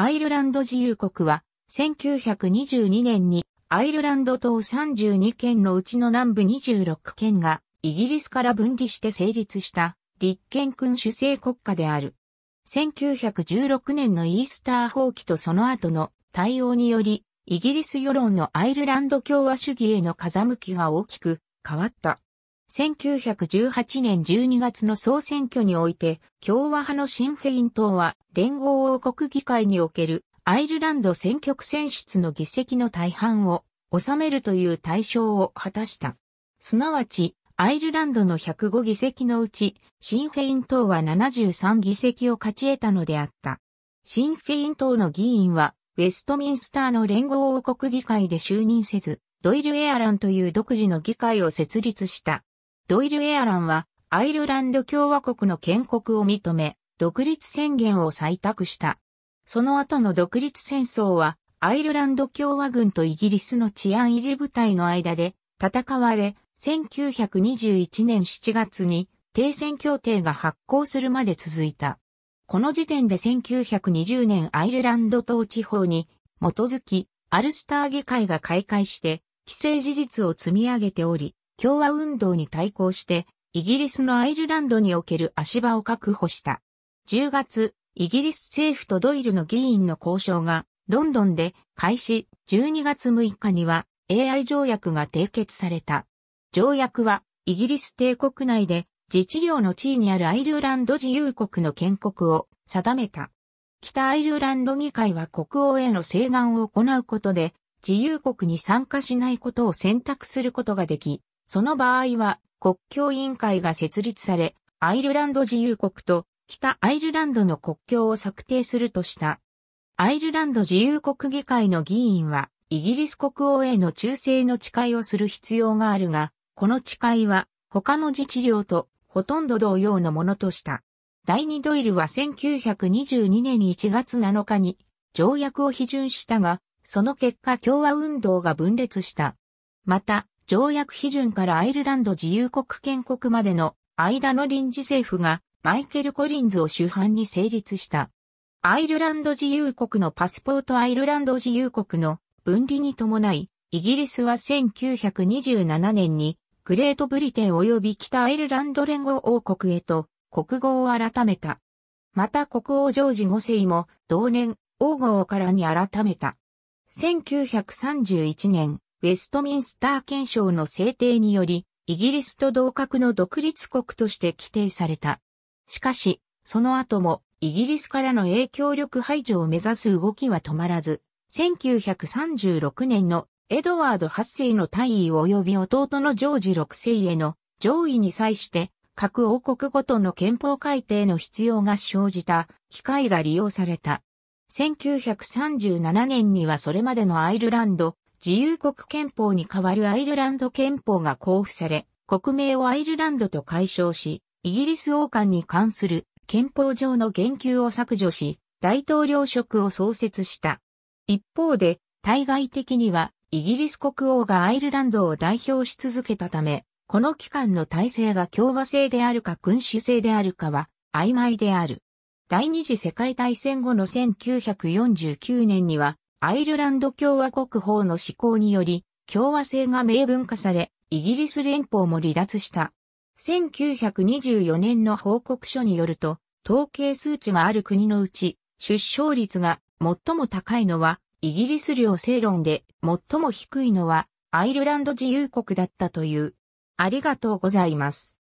アイルランド自由国は、1922年にアイルランド島32県のうちの南部26県がイギリスから分離して成立した立憲君主制国家である。1916年のイースター放棄とその後の対応により、イギリス世論のアイルランド共和主義への風向きが大きく変わった。1918年12月の総選挙において、共和派のシンフェイン党は、連合王国議会におけるアイルランド選挙区選出の議席の大半を収めるという対象を果たした。すなわち、アイルランドの105議席のうち、シンフェイン党は73議席を勝ち得たのであった。シンフェイン党の議員は、ウェストミンスターの連合王国議会で就任せず、ドイル・エアランという独自の議会を設立した。ドイル・エアランはアイルランド共和国の建国を認め、独立宣言を採択した。その後の独立戦争は、アイルランド共和軍とイギリスの治安維持部隊の間で戦われ、1921年7月に停戦協定が発効するまで続いた。この時点で1920年アイルランド統治法に基づき、アルスター議会が開会して、規制事実を積み上げており、共和運動に対抗して、イギリスのアイルランドにおける足場を確保した。10月、イギリス政府とドイルの議員の交渉が、ロンドンで開始、12月6日には AI 条約が締結された。条約は、イギリス帝国内で自治領の地位にあるアイルランド自由国の建国を定めた。北アイルランド議会は国王への請願を行うことで、自由国に参加しないことを選択することができ、その場合は国境委員会が設立され、アイルランド自由国と北アイルランドの国境を策定するとした。アイルランド自由国議会の議員は、イギリス国王への忠誠の誓いをする必要があるが、この誓いは他の自治領とほとんど同様のものとした。第二ドイルは1922年1月7日に条約を批准したが、その結果共和運動が分裂した。また、条約批准からアイルランド自由国建国までの間の臨時政府がマイケル・コリンズを主犯に成立した。アイルランド自由国のパスポートアイルランド自由国の分離に伴い、イギリスは1927年にグレートブリテン及び北アイルランド連合王国へと国語を改めた。また国王ジョージ5世も同年王号からに改めた。1931年、ウェストミンスター憲章の制定により、イギリスと同格の独立国として規定された。しかし、その後もイギリスからの影響力排除を目指す動きは止まらず、1936年のエドワード8世の退位及び弟のジョージ6世への上位に際して各王国ごとの憲法改定の必要が生じた機会が利用された。1937年にはそれまでのアイルランド、自由国憲法に代わるアイルランド憲法が交付され、国名をアイルランドと解消し、イギリス王冠に関する憲法上の言及を削除し、大統領職を創設した。一方で、対外的には、イギリス国王がアイルランドを代表し続けたため、この期間の体制が共和制であるか君主制であるかは曖昧である。第二次世界大戦後の1949年にはアイルランド共和国法の施行により、共和制が明文化され、イギリス連邦も離脱した。1924年の報告書によると、統計数値がある国のうち、出生率が最も高いのは、イギリス領正論で、最も低いのは、アイルランド自由国だったという。ありがとうございます。